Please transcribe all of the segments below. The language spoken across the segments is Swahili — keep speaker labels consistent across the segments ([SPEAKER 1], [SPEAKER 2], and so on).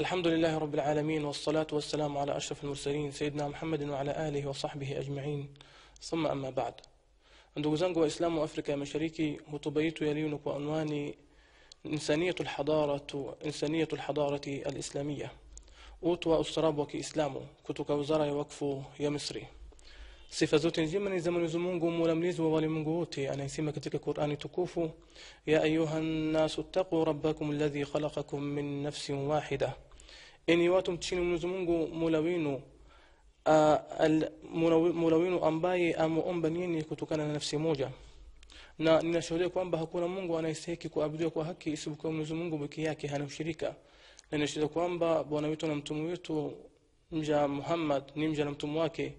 [SPEAKER 1] الحمد لله رب العالمين والصلاة والسلام على أشرف المرسلين سيدنا محمد وعلى آله وصحبه أجمعين ثم أما بعد عند وزنق إسلام أفريكا مشاريكي وطبيت يلينك وأنواني إنسانية الحضارة إنسانية الحضارة الإسلامية وطوى أستراب وكي إسلامه كتك وزارة وقف يا مصري صفة زوت زمن زمن زمونغو مولمليز ووالمونغوتي يعني أنا يسمى كتك قرآن تكوفو يا أيها الناس اتقوا ربكم الذي خلقكم من نفس واحدة enyi watu mchini mwenyezi mungu mola wenu mola wenu ambaye ameomba nini kutokana na nafsi moja na ninashuhudia kwamba hakuna mungu anayestahiki kuabudiwa kwa haki isipokuwa mwenyezi mungu pekee yake hana ushirika. na ninashuhudia kwamba bwana wetu na mtume wetu mja muhammad ni mja na mtume wake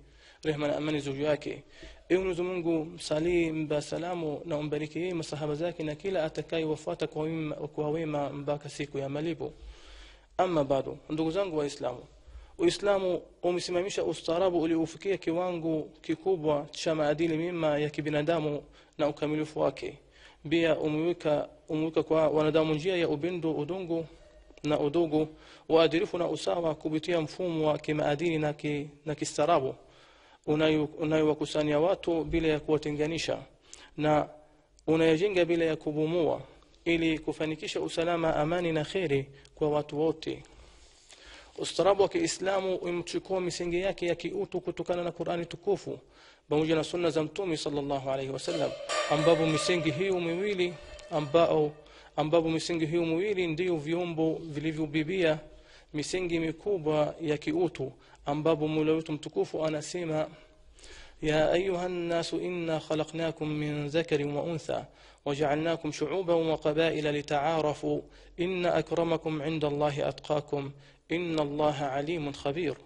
[SPEAKER 1] rehema na amani zuri yake ewe mwenyezi mungu msali mba salamu na umbariki yeye masahaba zake na kila atakaye atakayewafuata kwa wema mpaka siku ya malipo ama bado ndugu zangu Waislamu, Uislamu umesimamisha ustaarabu uliofikia kiwango kikubwa cha maadili mema ya kibinadamu na ukamilifu wake. Pia umeweka umeweka kwa wanadamu njia ya upendo, udungu na udugu, uadilifu na usawa kupitia mfumo wa kimaadili na, ki, na kistaarabu unayowakusanya watu bila ya kuwatenganisha na unayajenga bila ya kubomua ili kufanikisha usalama amani na kheri kwa watu wote ustarabu wa Kiislamu umechukua misingi yake ya kiutu kutokana na Qur'ani tukufu pamoja na sunna za Mtume sallallahu alaihi wasallam ambapo misingi hiyo miwili ambao ambapo misingi hiyo miwili ndiyo vyombo vilivyobibia misingi mikubwa ya kiutu ambapo Mola wetu mtukufu anasema ya ayuha nnasu inna khalaqnakum min dhakarin wa untha وجعلناكم شعوبا وقبائل لتعارفوا إن أكرمكم عند الله أتقاكم إن الله عليم خبير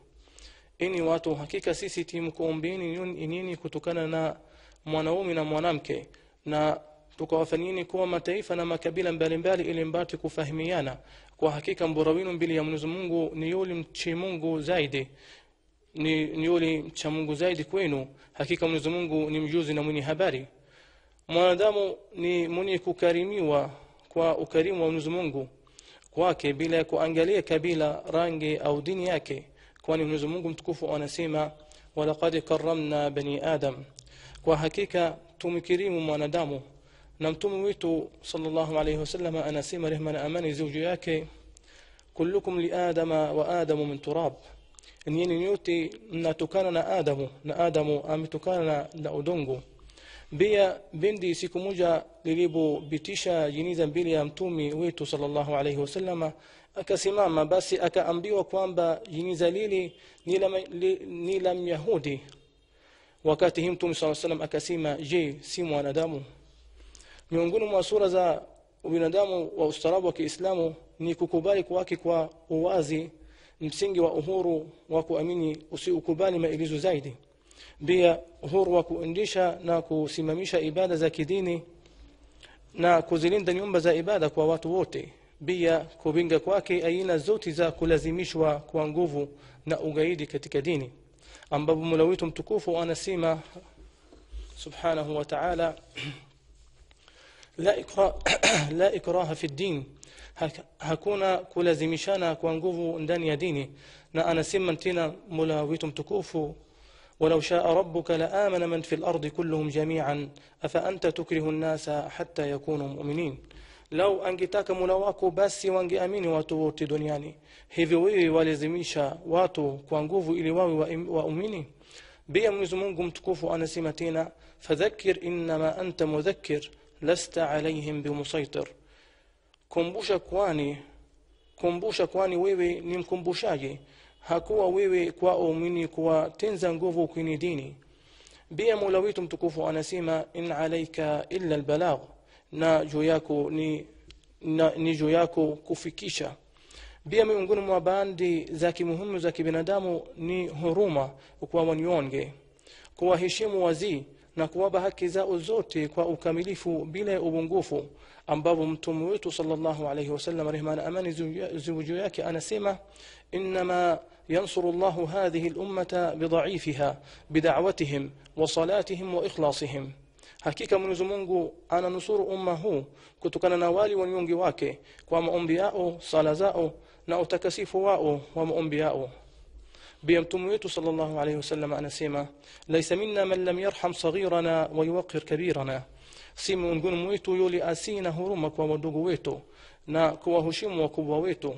[SPEAKER 1] إني واتو هكيكا سيسي تيم كومبين إنيني كتوكانا نا مواناومي نا موانامكي نا تكوفنيني كوا نما كبيلا مكابيلا بالنبالي إلي مبارتي كفاهميانا كوا هكيكا مبروين بلي يمنز مونغو نيولي مچي مونغو زايدي نيولي مچا مونغو زايدي كوينو هكيكا منز مونغو نمجوزي نموني هباري mwanadamu ni mwenye kukarimiwa kwa ukarimu wa Mwenyezi Mungu kwake bila ya kuangalia kabila, rangi au dini yake, kwani Mwenyezi Mungu mtukufu anasema walaqad karramna bani adam, kwa hakika tumkirimu mwanadamu. Na mtume wetu sallallahu alayhi wasallam anasema rehma na amani ziwe yake, kullukum li adama wa adamu min turab, nyinyi nyote mnatokana na Adamu na Adamu ametokana na udongo. Bia bindi, siku moja lilipobitisha jiniza mbili ya mtumi wetu sallallahu alayhi wasallam akasimama basi, akaambiwa kwamba jiniza lili ni la Yahudi Wakati hii mtume sallallahu alayhi wasallam akasema, je, si mwanadamu? Miongoni mwa sura za binadamu wa ustarabu wa Kiislamu ni kukubali kwake kwa uwazi msingi wa uhuru wa kuamini, usiukubali maelezo zaidi pia uhuru wa kuendesha na kusimamisha ibada za kidini na kuzilinda nyumba za ibada kwa watu wote pia kupinga kwake aina zote za kulazimishwa kwa nguvu na ugaidi katika dini ambapo Mola wetu mtukufu anasema subhanahu wa ta'ala la la ikraha fi din hakuna kulazimishana kwa nguvu ndani ya dini na anasema tena Mola wetu mtukufu ولو شاء ربك لآمن من في الأرض كلهم جميعا أفأنت تكره الناس حتى يكونوا مؤمنين لو أنجتاك ملواكو بس وانج أميني ورتي دنياني هذي ويوي والزميشا واتو كوانجوفو إلي واوي وأميني بيا مزمونكم تكوفو أنا سيمتينا فذكر إنما أنت مذكر لست عليهم بمسيطر كومبوشا كواني كومبوشا كواني ويوي نيم كومبوشاجي hakuwa wewe kwao mwini tenza nguvu kwenye dini bia mola wetu mtukufu anasema in alaika illa albalagh na juu yako ni na, ni juu yako kufikisha bia miongoni mwa bandi za kimuhimu za kibinadamu ni huruma kwa wanyonge kuwaheshimu wazii na kuwapa haki zao zote kwa ukamilifu bila ubungufu ambapo mtume wetu sallallahu alayhi wasallam rehma na amani juu yake anasema innama ينصر الله هذه الأمة بضعيفها بدعوتهم وصلاتهم وإخلاصهم hakika mwenyezi mungu ananusuru umma huu kutokana na wali wa nyongi wake kwa maombi yao sala zao na utakasifu wao wa maombi yao bia mtume wetu salllahu alaihi wasallam anasema laisa minna man lam yarham saghirana wayuwaqir kabirana si miongoni mwetu yule asiye na huruma kwa wadogo wetu na kuwaheshimu wakubwa wetu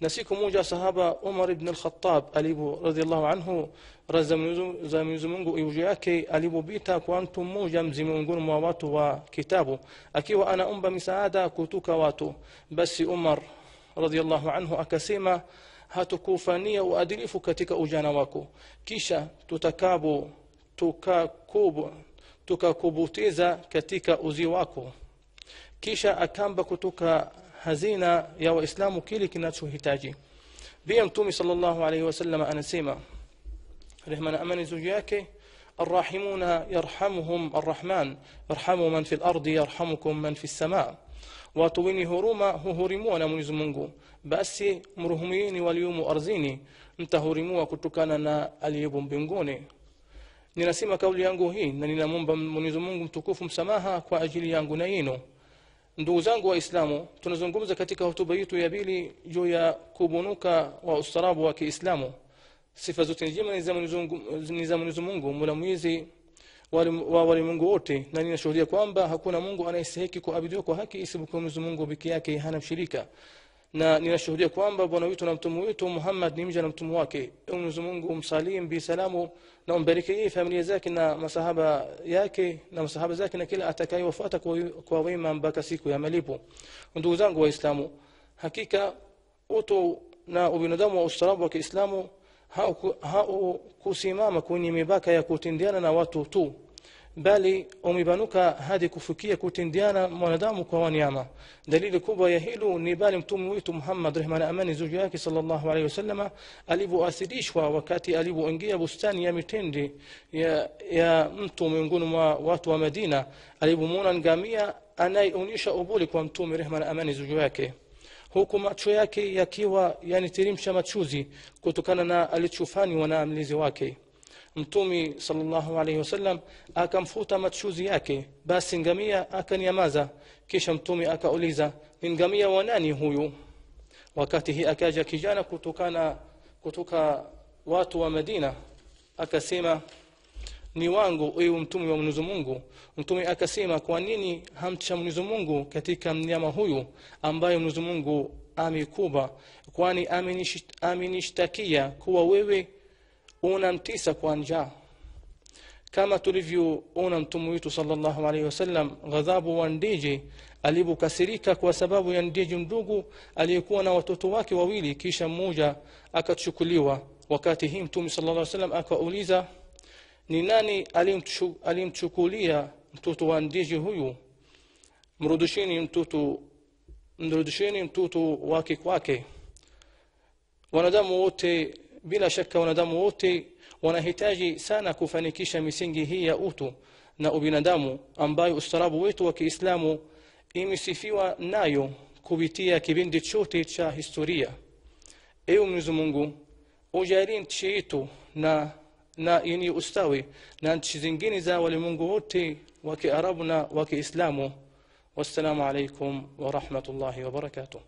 [SPEAKER 1] na siku moja sahaba Umar ibn al-Khattab alipo radhiallahu anhu za Mwenyezi Mungu iuju yake alipopita kwa mtu mmoja miongoni mwa watu wa kitabu akiwa anaomba misaada kutoka watu basi Umar radhiallahu anhu akasema hatukufania uadilifu katika ujana wako kisha tutakapo tukakubu tukakubutiza katika uzi wako kisha akamba kutoka hazina ya kili kile kinachohitaji pia tumi sallallahu alayhi wa anasema anasima. na amani juu arrahimuna الراحمون arrahman, الرحمن يرحم من في الأرض يرحمكم من في السماء watu huruma hu na mwenyezi mungu basi mruhumieni waliomo ardhini mtahurimua kutokana na aliyepo mbinguni ninasema kauli yangu hii na ninamwomba mwenyezi mungu mtukufu msamaha kwa ajili yangu na yenu ndugu zangu waislamu tunazungumza katika hotuba yetu ya pili juu ya kubunuka wa ustarabu wa kiislamu sifa zote njema ni za mwenyezi mungu mula mwizi wa walimwengu wote na ninashuhudia kwamba hakuna mungu anayestahiki kuabidiwa kwa haki isipokuwa mwenyezimungu mungu peke yake hana mshirika na ninashuhudia kwamba bwana wetu na mtume wetu Muhammad ni mja na mtume wake ee Mwenyezi Mungu umsalim bi salamu na umbariki yeye familia zake na masahaba yake na masahaba zake na kila atakayewafuata kwa, kwa wema mpaka siku ya malipo ndugu zangu waislamu hakika utu na ubinadamu wa ustarabu wa Kiislamu haukusimama hau, kwenye mipaka ya kutindiana na watu tu bali umebanuka hadi kufikia kutendiana mwanadamu kwa wanyama dalili kubwa ya hilo ni bali mtume wetu Muhammad rehma na amani zuri yake sallallahu alayhi wasallama alivyoasilishwa wakati alivyoingia bustani ya mitende ya, ya mtu miongoni mwa watu wa Madina alivyomuona ngamia anayeonyesha ubuli kwa mtume rehma na amani zuri yake huku macho yake yakiwa yaniterimsha machuzi kutokana na alichofanywa na mlinzi wake mtumi sallallahu alayhi wasallam akamfuta machuzi yake basi ngamia akanyamaza kisha mtumi akauliza ni ngamia wa nani huyu wakati hii akaja kijana kutokana kutoka watu wa Madina akasema ni wangu huyu mtumi wa Mwenyezi Mungu mtumi akasema kwa nini hamcha Mwenyezi Mungu katika mnyama huyu ambaye Mwenyezi Mungu amekuba kwani amenishtakia kuwa wewe unamtisa kwa njaa kama tulivyoona mtume wetu sallallahu alaihi wasallam ghadhabu wa ndiji alipokasirika kwa sababu ya ndiji mdogo aliyekuwa na watoto wake wawili kisha mmoja akachukuliwa wakati hii mtume sallallahu alaihi wasallam akauliza ni nani alimchukulia mtoto wa ndiji huyu mrudisheni mtoto mrudisheni mtoto wake kwake wanadamu wote bila shaka wanadamu wote wanahitaji sana kufanikisha misingi hii ya utu na ubinadamu ambayo ustaarabu wetu wa Kiislamu imesifiwa nayo kupitia kipindi chote cha historia. Ewe Mwenyezi Mungu, ujalie nchi yetu na na yenye ustawi na nchi zingine za walimwengu wote wa Kiarabu na wa Kiislamu. Wassalamu alaikum wa rahmatullahi wa barakatuh.